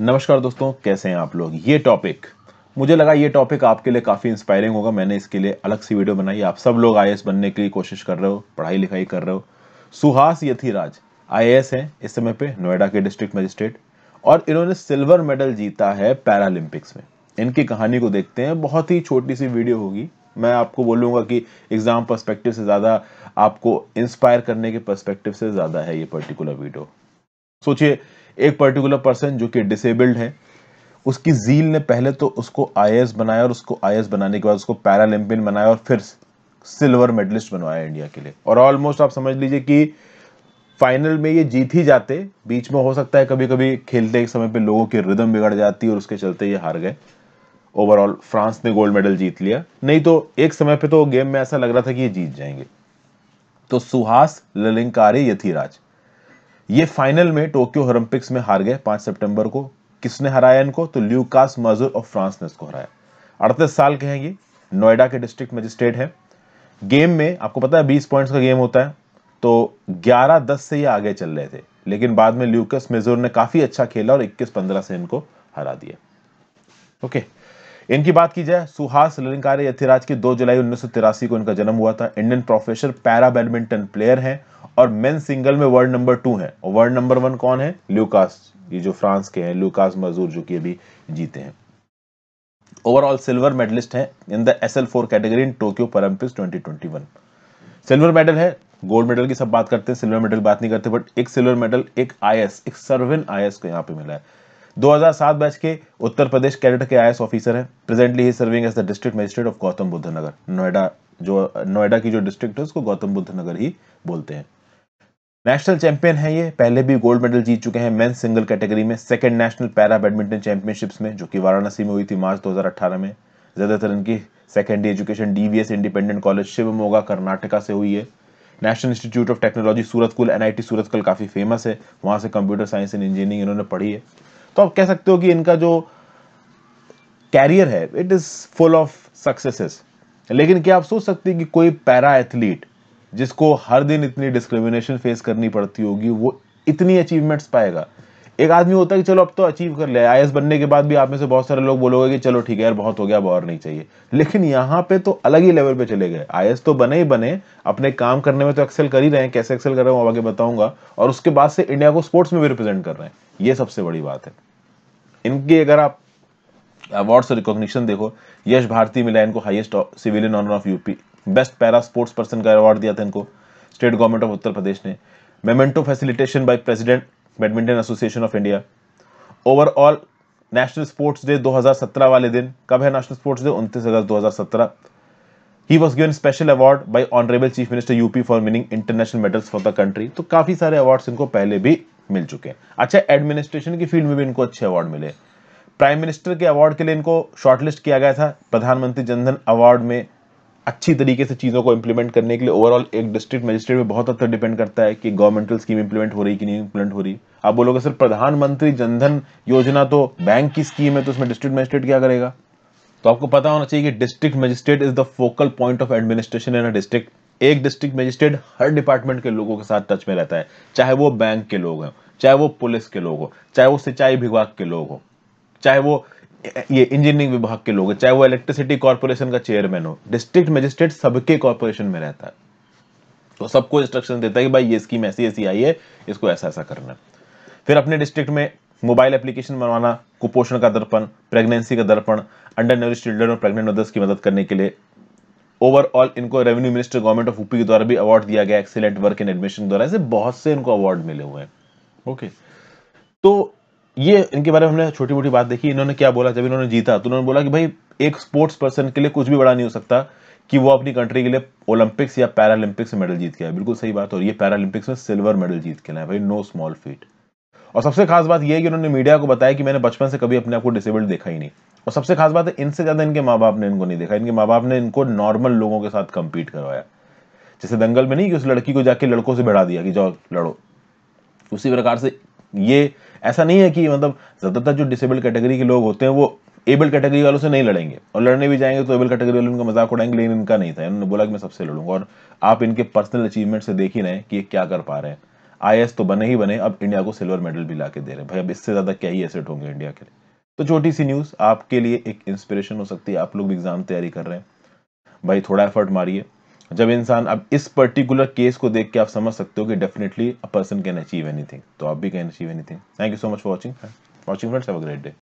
नमस्कार दोस्तों कैसे हैं आप लोग ये टॉपिक मुझे लगा ये टॉपिक आपके लिए काफ़ी इंस्पायरिंग होगा मैंने इसके लिए अलग सी वीडियो बनाई आप सब लोग आई बनने के लिए कोशिश कर रहे हो पढ़ाई लिखाई कर रहे हो सुहास यथिराज आई हैं इस समय पे नोएडा के डिस्ट्रिक्ट मजिस्ट्रेट और इन्होंने सिल्वर मेडल जीता है पैरालंपिक्स में इनकी कहानी को देखते हैं बहुत ही छोटी सी वीडियो होगी मैं आपको बोलूँगा कि एग्ज़ाम परस्पेक्टिव से ज़्यादा आपको इंस्पायर करने के परस्पेक्टिव से ज़्यादा है ये पर्टिकुलर वीडियो सोचिए एक पर्टिकुलर पर्सन जो कि डिसेबल्ड है उसकी झील ने पहले तो उसको आई बनाया और उसको आई बनाने के बाद उसको पैरालंपियन बनाया और फिर सिल्वर मेडलिस्ट बनवाया इंडिया के लिए और ऑलमोस्ट आप समझ लीजिए कि फाइनल में ये जीत ही जाते बीच में हो सकता है कभी कभी खेलते एक समय पे लोगों की रिदम बिगड़ जाती और उसके चलते ये हार गए ओवरऑल फ्रांस ने गोल्ड मेडल जीत लिया नहीं तो एक समय पे तो गेम में ऐसा लग रहा था कि ये जीत जाएंगे तो सुहास ललिंकारी यथीराज ये फाइनल में टोक्यो ओलंपिक्स में हार गए पांच सितंबर को किसने हराया इनको तो ल्यूकास मजूर ऑफ फ्रांस ने इसको हराया अड़तीस साल के हैं ये नोएडा के डिस्ट्रिक्ट मजिस्ट्रेट है गेम में आपको पता है बीस पॉइंट्स का गेम होता है तो ग्यारह दस से ये आगे चल रहे थे लेकिन बाद में ल्यूकस मेजोर ने काफ़ी अच्छा खेला और इक्कीस पंद्रह से इनको हरा दिया ओके okay. इनकी बात की जाए सुहास ललनकारी यथिराज की 2 जुलाई उन्नीस को इनका जन्म हुआ था Indian professor para badminton player हैं और मेन सिंगल में वर्ल्ड नंबर टू हैं और वर्ल्ड नंबर वन कौन है ल्यूकास ये जो फ्रांस के हैं ल्यूकास मजूर जो कि अभी जीते हैं ओवरऑल सिल्वर मेडलिस्ट हैं in the S L four category in Tokyo Olympics twenty twenty silver medal है गोल्ड मेडल की सब बात करते हैं सिल्वर मेडल बात नहीं करते बट एक सिल्वर मेडल एक आई एस एक सर्विन आई एस को यहाँ पे मिला है 2007 बैच के उत्तर प्रदेश कैडेट के आई ऑफिसर हैं presently he serving as the district magistrate of Gautam Buddh Nagar Noida जो नोएडा की जो डिस्ट्रिक्ट है उसको गौतम बुद्ध नगर ही बोलते हैं नेशनल चैंपियन है ये पहले भी गोल्ड मेडल जीत चुके हैं मेन सिंगल कैटेगरी में second national para badminton championships में जो कि वाराणसी में हुई थी मार्च 2018 में ज़्यादातर इनकी secondary education DVS independent college Shivamogga Karnataka से हुई है नेशनल इंस्टीट्यूट ऑफ टेक्नोलॉजी कुल एनआईटी आई कल काफ़ी फेमस है वहां से कंप्यूटर साइंस एंड इंजीनियरिंग इन्होंने पढ़ी है तो आप कह सकते हो कि इनका जो कैरियर है it is full of successes लेकिन क्या आप सोच सकते हैं कि कोई पैरा एथलीट जिसको हर दिन इतनी डिस्क्रिमिनेशन फेस करनी पड़ती होगी वो इतनी अचीवमेंट्स पाएगा एक आदमी होता है कि चलो अब तो अचीव कर ले आई बनने के बाद भी आप में से बहुत सारे लोग बोलोगे कि चलो ठीक है यार बहुत हो गया अब और नहीं चाहिए लेकिन यहाँ पे तो अलग ही लेवल पे चले गए आई तो बने ही बने अपने काम करने में तो एक्सेल कर ही रहे हैं कैसे एक्सेल कर रहे हैं वो आगे बताऊंगा और उसके बाद से इंडिया को स्पोर्ट्स में भी रिप्रेजेंट कर रहे हैं ये सबसे बड़ी बात है इनके अगर आप अवार्ड्स रिकॉग्निशन देखो यश भारती मिला इनको highest civilian honour of UP best para sports person का अवार्ड दिया था इनको state government of Uttar Pradesh ने memento facilitation by president badminton association of India overall national sports day 2017 वाले दिन कब है नेशनल स्पोर्ट्स डे 29 अगस्त 2017 he was given special award by honourable chief minister UP for winning international medals for the country तो काफी सारे awards इनको पहले भी मिल चुके हैं अच्छा एडमिनिस्ट्रेशन की फील्ड में भी इनको अच्छे अवार्ड मिले प्राइम मिनिस्टर के अवार्ड के लिए इनको शॉर्टलिस्ट किया गया था प्रधानमंत्री जनधन अवार्ड में अच्छी तरीके से चीज़ों को इंप्लीमेंट करने के लिए ओवरऑल एक डिस्ट्रिक्ट मजिस्ट्रेट में बहुत हद तक डिपेंड करता है कि गवर्नमेंटल स्कीम इंप्लीमेंट हो रही कि नहीं इंप्लीमेंट हो रही आप बोलोगे सर प्रधानमंत्री जनधन योजना तो बैंक की स्कीम है तो उसमें डिस्ट्रिक्ट मजिस्ट्रेट क्या करेगा तो आपको पता होना चाहिए कि district magistrate is the focal point of administration in a district एक डिस्ट्रिक्ट मजिस्ट्रेट हर डिपार्टमेंट के लोगों के साथ टच में रहता है चाहे वो बैंक के लोग हों चाहे वो पुलिस के लोग हो चाहे वो सिंचाई विभाग के लोग हो चाहे वो ये इंजीनियरिंग विभाग के लोग हो चाहे वो इलेक्ट्रिसिटी कॉर्पोरेशन का चेयरमैन हो डिस्ट्रिक्ट मजिस्ट्रेट सबके कॉर्पोरेशन में रहता है तो सबको इंस्ट्रक्शन देता है कि भाई ये स्कीम ऐसी ऐसी आई है इसको ऐसा ऐसा करना है फिर अपने डिस्ट्रिक्ट में मोबाइल एप्लीकेशन बनवाना कुपोषण का दर्पण प्रेगनेंसी का दर्पण अंडर नरिश चिल्ड्रन और प्रेग्नेंट मदर्स की मदद करने के लिए ओवरऑल इनको revenue minister government of UP के द्वारा भी अवार्ड दिया गया एक्सीलेंट वर्क इन एडमिशन द्वारा ऐसे बहुत से इनको अवार्ड मिले हुए हैं ओके तो ये इनके बारे में हमने छोटी मोटी बात देखी इन्होंने क्या बोला जब इन्होंने जीता तो उन्होंने बोला कि भाई एक स्पोर्ट्स पर्सन के लिए कुछ भी बड़ा नहीं हो सकता कि वो अपनी कंट्री के लिए ओलंपिक्स या पैरालंपिक्स में मेडल जीत के आए बिल्कुल सही बात और ये पैरालंपिक्स में सिल्वर मेडल जीत के लाए भाई नो स्मॉल फीट और सबसे खास बात यह है कि उन्होंने मीडिया को बताया कि मैंने बचपन से कभी अपने आप को डिसेबल्ड देखा ही नहीं और सबसे खास बात है इनसे ज़्यादा इनके माँ बाप ने इनको नहीं देखा इनके माँ बाप ने इनको नॉर्मल लोगों के साथ कम्पीट करवाया जैसे दंगल में नहीं कि उस लड़की को जाके लड़कों से बढ़ा दिया कि जाओ लड़ो उसी प्रकार से ये ऐसा नहीं है कि मतलब ज़्यादातर जो डिसेबल्ड कैटेगरी के लोग होते हैं वो एबल कैटेगरी वालों से नहीं लड़ेंगे और लड़ने भी जाएंगे तो एबल कैटेगरी वाले उनका मजाक उड़ाएंगे लेकिन इनका नहीं था इन्होंने बोला कि मैं सबसे लड़ूंगा और आप इनके पर्सनल अचीवमेंट से देख ही रहे हैं कि ये क्या कर पा रहे हैं आई तो बने ही बने अब इंडिया को सिल्वर मेडल भी ला के दे रहे हैं भाई अब इससे ज़्यादा क्या ही एसेट होंगे इंडिया के लिए तो छोटी सी न्यूज़ आपके लिए एक इंस्पिरेशन हो सकती है आप लोग भी एग्ज़ाम तैयारी कर रहे हैं भाई थोड़ा एफर्ट मारिए जब इंसान अब इस पर्टिकुलर केस को देख के आप समझ सकते हो कि definitely a person can achieve anything तो आप भी can achieve anything thank you so much for watching watching friends have a great day